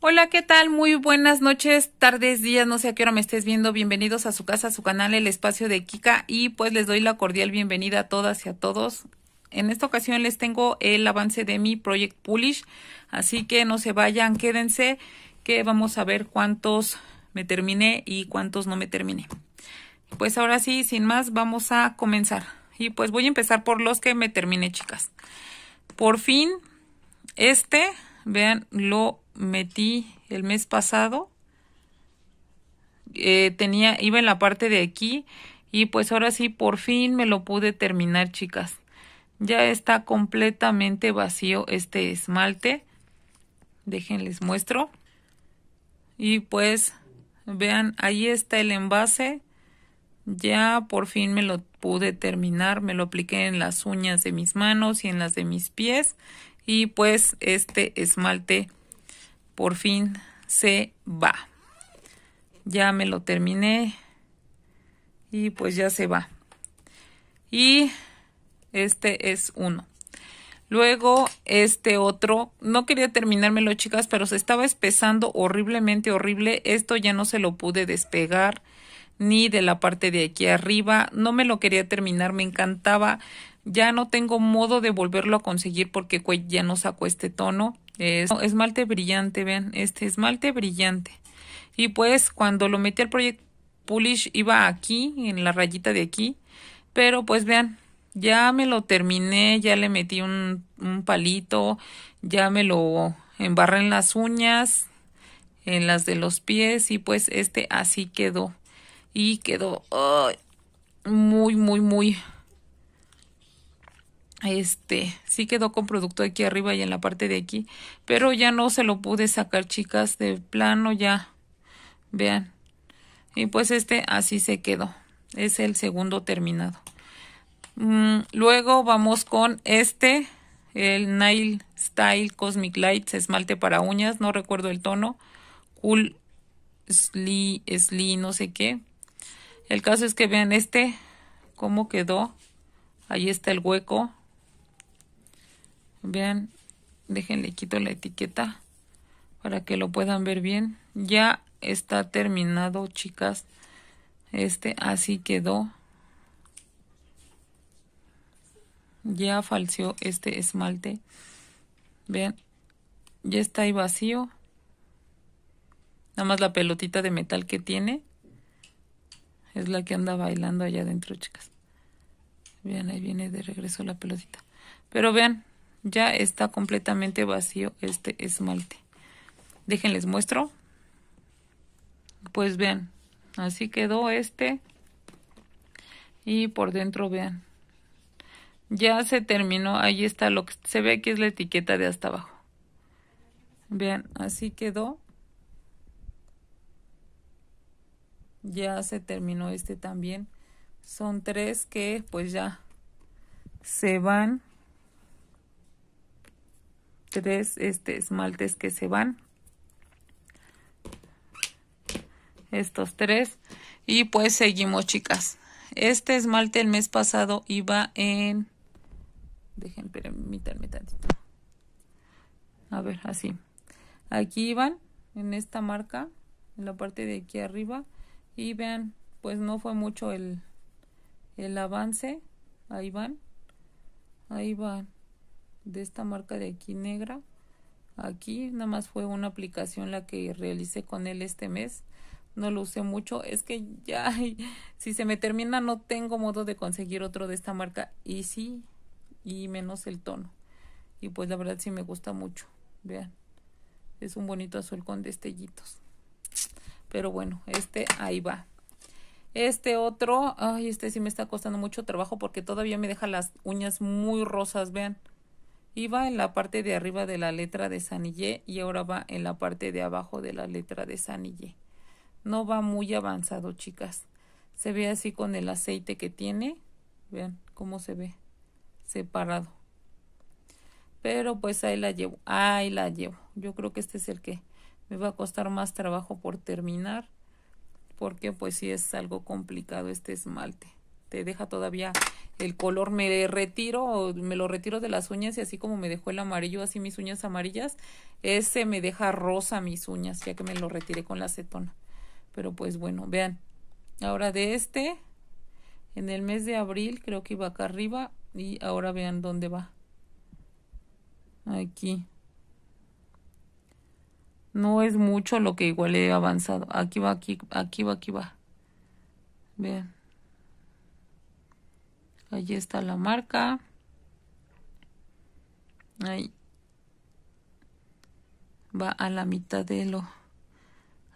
Hola, ¿qué tal? Muy buenas noches, tardes, días, no sé a qué hora me estés viendo. Bienvenidos a su casa, a su canal, el espacio de Kika. Y pues les doy la cordial bienvenida a todas y a todos. En esta ocasión les tengo el avance de mi Project Pullish. Así que no se vayan, quédense, que vamos a ver cuántos me terminé y cuántos no me terminé. Pues ahora sí, sin más, vamos a comenzar. Y pues voy a empezar por los que me terminé, chicas. Por fin, este, vean lo metí el mes pasado eh, tenía iba en la parte de aquí y pues ahora sí por fin me lo pude terminar chicas ya está completamente vacío este esmalte déjenles muestro y pues vean ahí está el envase ya por fin me lo pude terminar me lo apliqué en las uñas de mis manos y en las de mis pies y pues este esmalte por fin se va. Ya me lo terminé y pues ya se va. Y este es uno. Luego este otro, no quería terminármelo chicas, pero se estaba espesando horriblemente horrible. Esto ya no se lo pude despegar ni de la parte de aquí arriba. No me lo quería terminar, me encantaba. Ya no tengo modo de volverlo a conseguir porque ya no sacó este tono esmalte brillante, vean, este esmalte brillante. Y pues cuando lo metí al Project Polish iba aquí, en la rayita de aquí. Pero pues vean, ya me lo terminé, ya le metí un, palito, ya me lo embarré en las uñas, en las de los pies y pues este así quedó. Y quedó muy, muy, muy este sí quedó con producto aquí arriba y en la parte de aquí pero ya no se lo pude sacar chicas de plano ya vean y pues este así se quedó es el segundo terminado mm, luego vamos con este el Nail Style Cosmic Lights esmalte para uñas no recuerdo el tono cool Slee no sé qué el caso es que vean este cómo quedó ahí está el hueco Vean, déjenle quito la etiqueta para que lo puedan ver bien. Ya está terminado, chicas. Este así quedó. Ya falció este esmalte. Vean, ya está ahí vacío. Nada más la pelotita de metal que tiene. Es la que anda bailando allá adentro, chicas. Vean, ahí viene de regreso la pelotita. Pero vean, ya está completamente vacío este esmalte. Déjenles muestro. Pues vean, así quedó este. Y por dentro vean. Ya se terminó, ahí está lo que se ve que es la etiqueta de hasta abajo. Vean, así quedó. Ya se terminó este también. Son tres que pues ya se van tres este, esmaltes que se van. Estos tres. Y pues seguimos, chicas. Este esmalte el mes pasado iba en... Dejen, permítanme tantito. A ver, así. Aquí iban, en esta marca, en la parte de aquí arriba. Y vean, pues no fue mucho el, el avance. Ahí van. Ahí van de esta marca de aquí negra aquí nada más fue una aplicación la que realicé con él este mes no lo usé mucho es que ya si se me termina no tengo modo de conseguir otro de esta marca y sí y menos el tono y pues la verdad sí me gusta mucho vean es un bonito azul con destellitos pero bueno este ahí va este otro ay este sí me está costando mucho trabajo porque todavía me deja las uñas muy rosas vean Iba en la parte de arriba de la letra de Sanille. y ahora va en la parte de abajo de la letra de Sanille. No va muy avanzado, chicas. Se ve así con el aceite que tiene. Vean cómo se ve. Separado. Pero pues ahí la llevo. Ahí la llevo. Yo creo que este es el que me va a costar más trabajo por terminar. Porque pues sí es algo complicado este esmalte. Te deja todavía el color me retiro, me lo retiro de las uñas y así como me dejó el amarillo, así mis uñas amarillas, ese me deja rosa mis uñas, ya que me lo retiré con la acetona. Pero pues bueno, vean. Ahora de este, en el mes de abril creo que iba acá arriba y ahora vean dónde va. Aquí. No es mucho lo que igual he avanzado. Aquí va, aquí, aquí va, aquí va. Vean. Allí está la marca. Ahí. Va a la mitad de lo.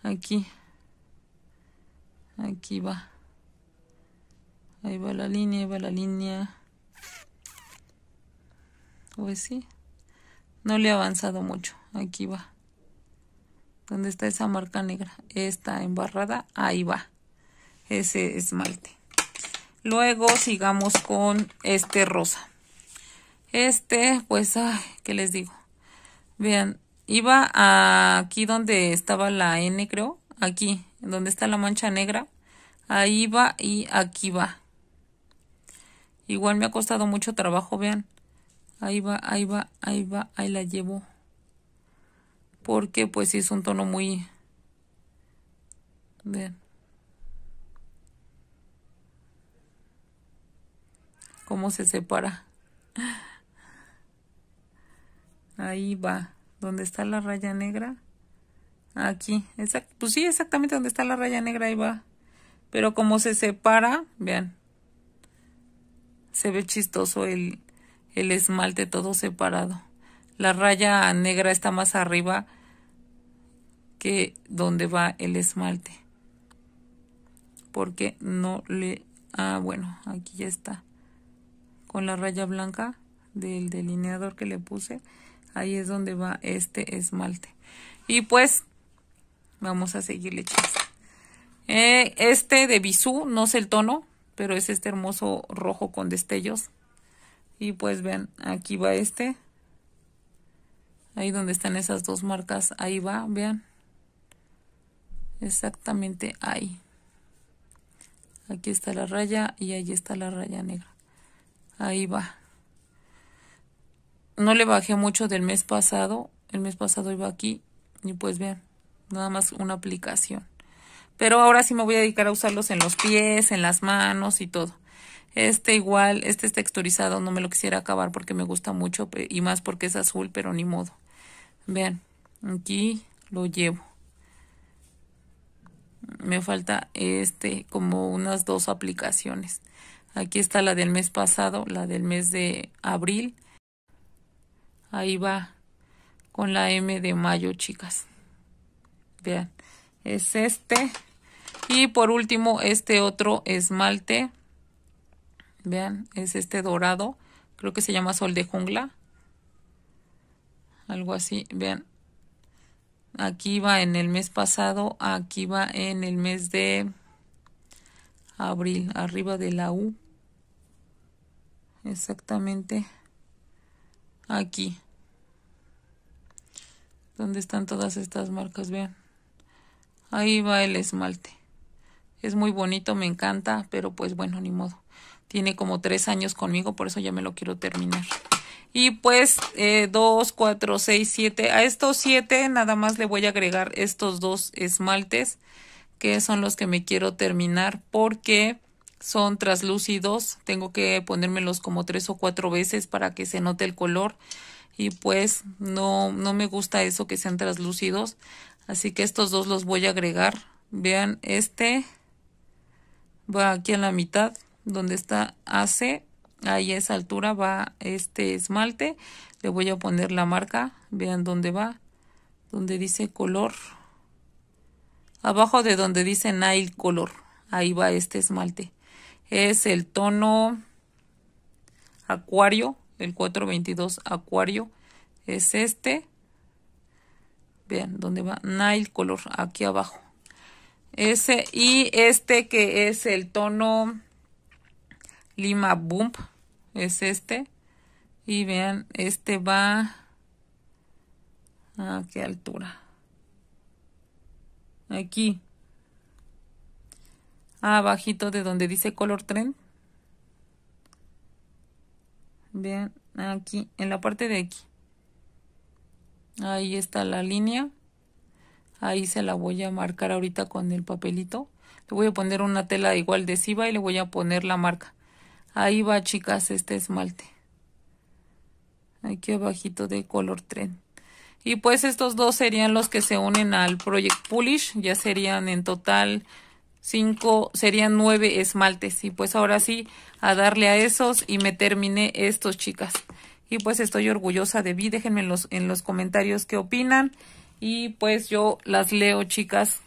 Aquí. Aquí va. Ahí va la línea, ahí va la línea. Pues sí. No le ha avanzado mucho. Aquí va. ¿Dónde está esa marca negra? Esta embarrada. Ahí va. Ese esmalte. Luego sigamos con este rosa. Este, pues, ay, ¿qué les digo? Vean, iba aquí donde estaba la N, creo. Aquí, donde está la mancha negra. Ahí va y aquí va. Igual me ha costado mucho trabajo, vean. Ahí va, ahí va, ahí va, ahí la llevo. Porque pues es un tono muy... Vean. cómo se separa. Ahí va. ¿Dónde está la raya negra? Aquí. pues sí, exactamente donde está la raya negra, ahí va. Pero como se separa, vean. Se ve chistoso el, el esmalte todo separado. La raya negra está más arriba que donde va el esmalte. Porque no le... Ah, bueno, aquí ya está con la raya blanca del delineador que le puse. Ahí es donde va este esmalte. Y pues vamos a seguirle, eh, este de Bisú, no sé el tono, pero es este hermoso rojo con destellos. Y pues vean, aquí va este. Ahí donde están esas dos marcas, ahí va, vean. Exactamente ahí. Aquí está la raya y ahí está la raya negra. Ahí va. No le bajé mucho del mes pasado. El mes pasado iba aquí. Y pues vean, nada más una aplicación. Pero ahora sí me voy a dedicar a usarlos en los pies, en las manos y todo. Este igual, este es texturizado, no me lo quisiera acabar porque me gusta mucho y más porque es azul, pero ni modo. Vean, aquí lo llevo. Me falta este como unas dos aplicaciones. Aquí está la del mes pasado, la del mes de abril. Ahí va con la M de mayo, chicas. Vean, es este. Y por último, este otro esmalte. Vean, es este dorado. Creo que se llama sol de jungla. Algo así, vean. Aquí va en el mes pasado, aquí va en el mes de abril, arriba de la U exactamente aquí donde están todas estas marcas vean ahí va el esmalte es muy bonito me encanta pero pues bueno ni modo tiene como tres años conmigo por eso ya me lo quiero terminar y pues eh, dos cuatro seis siete a estos siete nada más le voy a agregar estos dos esmaltes que son los que me quiero terminar porque son traslúcidos, tengo que ponérmelos como tres o cuatro veces para que se note el color y pues no, no me gusta eso que sean traslúcidos, así que estos dos los voy a agregar, vean este va aquí a la mitad donde está AC, ahí a esa altura va este esmalte, le voy a poner la marca, vean dónde va, donde dice color, abajo de donde dice Nail Color, ahí va este esmalte es el tono acuario, el 422 acuario, es este. Vean, ¿dónde va? Nile color, aquí abajo. Ese y este que es el tono Lima Bump, es este. Y vean, este va a qué altura. Aquí abajito de donde dice color tren. bien aquí en la parte de aquí ahí está la línea ahí se la voy a marcar ahorita con el papelito le voy a poner una tela igual de siba y le voy a poner la marca ahí va chicas este esmalte aquí abajito de color tren y pues estos dos serían los que se unen al project polish ya serían en total cinco serían nueve esmaltes. Y pues ahora sí, a darle a esos y me terminé estos, chicas. Y pues estoy orgullosa de vi Déjenme en los, en los comentarios qué opinan. Y pues yo las leo, chicas.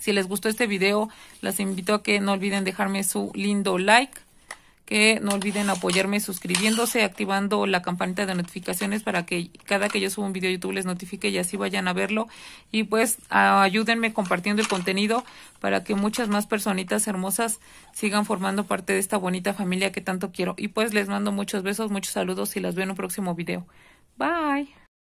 Si les gustó este video, las invito a que no olviden dejarme su lindo like que no olviden apoyarme suscribiéndose, activando la campanita de notificaciones para que cada que yo suba un video YouTube les notifique y así vayan a verlo. Y pues ayúdenme compartiendo el contenido para que muchas más personitas hermosas sigan formando parte de esta bonita familia que tanto quiero. Y pues les mando muchos besos, muchos saludos y las veo en un próximo video. Bye.